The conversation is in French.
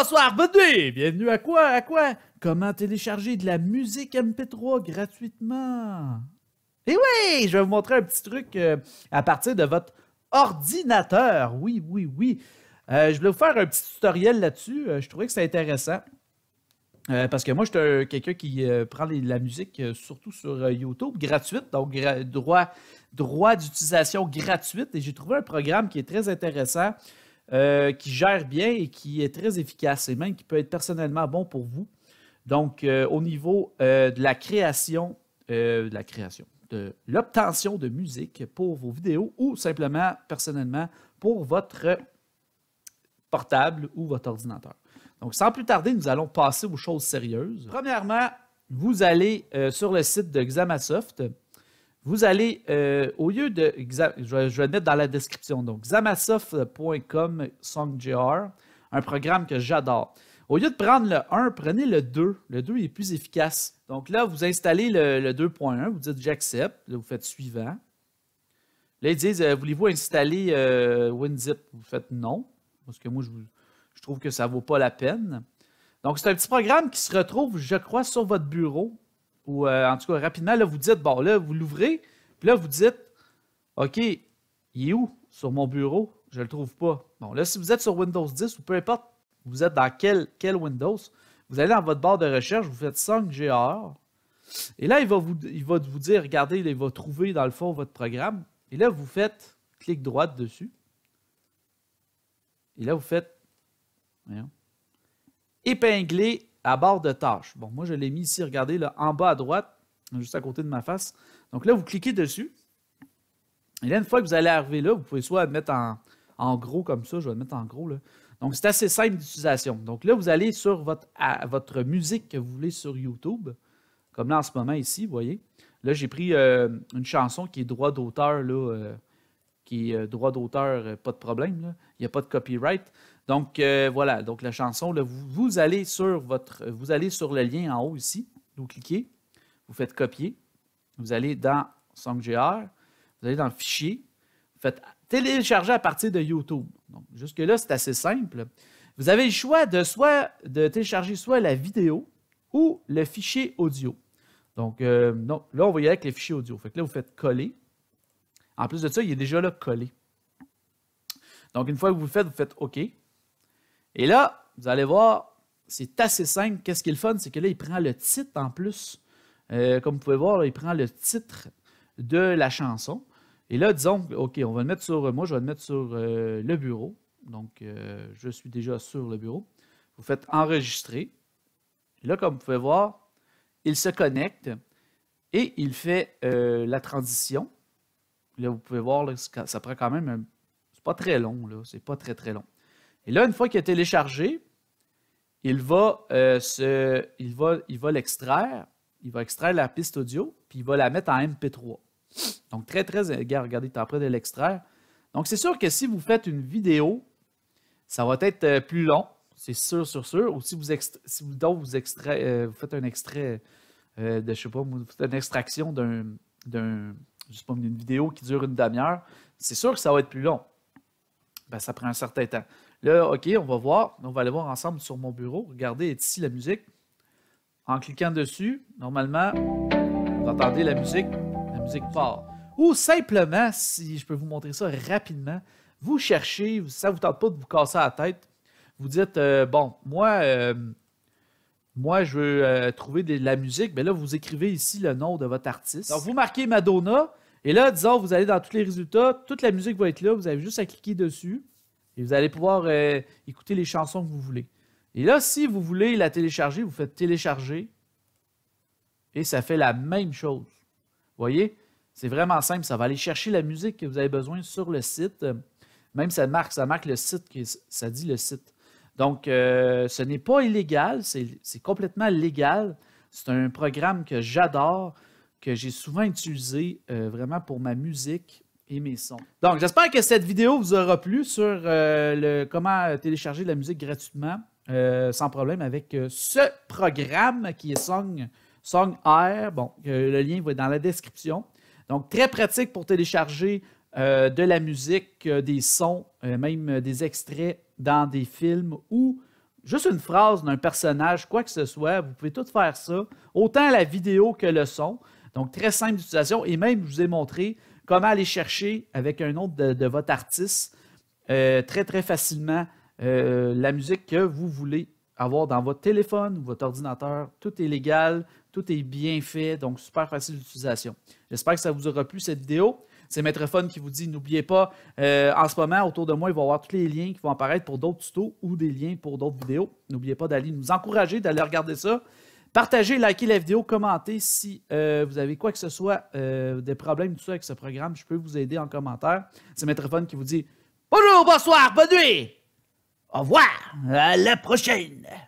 Bonsoir, venez! Bienvenue à quoi? À quoi? Comment télécharger de la musique MP3 gratuitement? Eh oui, je vais vous montrer un petit truc euh, à partir de votre ordinateur. Oui, oui, oui. Euh, je voulais vous faire un petit tutoriel là-dessus. Euh, je trouvais que c'était intéressant. parce que moi, je suis quelqu'un qui prend la musique surtout sur YouTube, gratuite, donc droit, droit d'utilisation gratuite. Et j'ai trouvé un programme qui est très intéressant. Euh, qui gère bien et qui est très efficace et même qui peut être personnellement bon pour vous. Donc, euh, au niveau euh, de la création, de la création, de l'obtention de musique pour vos vidéos ou simplement personnellement pour votre portable ou votre ordinateur. Donc, sans plus tarder, nous allons passer aux choses sérieuses. Premièrement, vous allez sur le site de Xamasoft. Vous allez, euh, au lieu de, je vais, le mettre dans la description, donc xamasoft.com songjr, un programme que j'adore. Au lieu de prendre le 1, prenez le 2. Le 2 est plus efficace. Donc là, vous installez le, 2.1, vous dites j'accepte, vous faites suivant. Là, ils disent euh, voulez-vous installer euh, WinZip Vous faites non, parce que moi, je, je trouve que ça ne vaut pas la peine. Donc, c'est un petit programme qui se retrouve, je crois, sur votre bureau ou euh, en tout cas rapidement, là, vous dites, bon, là, vous l'ouvrez, puis là, vous dites, OK, il est où sur mon bureau? Je ne le trouve pas. Bon, là, si vous êtes sur Windows 10 ou peu importe, vous êtes dans quel, quel Windows, vous allez dans votre barre de recherche, vous faites 5 GR, et là, il va, vous, il vous dire, regardez, il va trouver dans le fond votre programme, et là, vous faites clic droit dessus, et là, vous faites épingler la barre de tâches. Bon, moi, je l'ai mis ici, regardez, là, en bas à droite, juste à côté de ma face. Donc là, vous cliquez dessus. Et là, une fois que vous allez arriver là, vous pouvez soit le mettre en, gros comme ça, je vais le mettre en gros. Là. Donc, c'est assez simple d'utilisation. Donc là, vous allez sur votre, votre musique que vous voulez sur YouTube, comme là en ce moment ici, vous voyez. Là, j'ai pris euh, une chanson qui est droit d'auteur, là, euh, qui est euh, droit d'auteur, euh, pas de problème. Il n'y a pas de copyright. Donc euh, voilà, donc la chanson, vous, allez sur votre. Vous allez sur le lien en haut ici. Vous cliquez, vous faites copier. Vous allez dans SongGR, vous allez dans fichier, vous faites télécharger à partir de YouTube. Donc jusque-là, c'est assez simple. Vous avez le choix de soit de télécharger soit la vidéo ou le fichier audio. Donc, là, on va y aller avec les fichiers audio. Fait là, vous faites coller. En plus de ça, il est déjà là collé. Donc, une fois que vous le faites, vous faites OK. Et là, vous allez voir, c'est assez simple. Qu'est-ce qui est le fun? C'est que là, il prend le titre en plus. Euh, comme vous pouvez voir, il prend le titre de la chanson. Et là, disons, OK, on va le mettre sur, moi je vais le mettre sur euh, le bureau. Donc, euh, je suis déjà sur le bureau. Vous faites enregistrer. là, comme vous pouvez voir, il se connecte et il fait la transition Là, vous pouvez voir, ça prend quand même. C'est pas très long, là. C'est pas très, très long. Et là, une fois qu'il est téléchargé, il va euh, il va, il va l'extraire. Il va extraire la piste audio, puis il va la mettre en MP3. Donc, très, très. Euh, regardez, tu es en train de l'extraire. Donc, c'est sûr que si vous faites une vidéo, ça va être euh, plus long. C'est sûr, sûr, sûr. Ou si vous, si vous, vous, extrait, faites un extrait de, je sais pas, vous faites une extraction d'un je sais pas, une vidéo qui dure une demi-heure, c'est sûr que ça va être plus long. Ben, ça prend un certain temps. Là, OK, on va voir. On va aller voir ensemble sur mon bureau. Regardez, ici la musique. En cliquant dessus, normalement, vous entendez la musique. La musique part. Ou simplement, si je peux vous montrer ça rapidement, vous cherchez, ça ne vous tente pas de vous casser la tête. Vous dites, euh, bon, moi, euh, moi, je veux euh, trouver de la musique. Mais ben là, vous écrivez ici le nom de votre artiste. Donc, vous marquez Madonna. Et là, disons, vous allez dans tous les résultats. Toute la musique va être là. Vous avez juste à cliquer dessus. Et vous allez pouvoir euh, écouter les chansons que vous voulez. Et là, si vous voulez la télécharger, vous faites télécharger. Et ça fait la même chose. Vous voyez? C'est vraiment simple. Ça va aller chercher la musique que vous avez besoin sur le site. Même ça marque, ça marque le site, ça dit le site. Donc, euh, ce n'est pas illégal, c'est complètement légal. C'est un programme que j'adore, que j'ai souvent utilisé euh, vraiment pour ma musique et mes sons. Donc, j'espère que cette vidéo vous aura plu sur euh, le, comment télécharger de la musique gratuitement, sans problème, avec ce programme qui est Song, Song Air. Bon, le lien va être dans la description. Donc, très pratique pour télécharger de la musique, des sons, même des extraits dans des films ou juste une phrase d'un personnage, quoi que ce soit, vous pouvez tout faire ça, autant la vidéo que le son. Donc, très simple d'utilisation. Et même, je vous ai montré comment aller chercher avec un autre de, votre artiste euh, très, très facilement euh, la musique que vous voulez avoir dans votre téléphone ou votre ordinateur. Tout est légal, tout est bien fait, donc super facile d'utilisation. J'espère que ça vous aura plu cette vidéo. C'est Maître Fun qui vous dit n'oubliez pas, euh, en ce moment, autour de moi, il va y avoir tous les liens qui vont apparaître pour d'autres tutos ou des liens pour d'autres vidéos. N'oubliez pas d'aller nous encourager, d'aller regarder ça. Partagez, likez la vidéo, commentez si euh, vous avez quoi que ce soit, euh, des problèmes, tout ça avec ce programme. Je peux vous aider en commentaire. C'est Maître Fun qui vous dit Bonjour, bonsoir, bonne nuit. Au revoir, à la prochaine.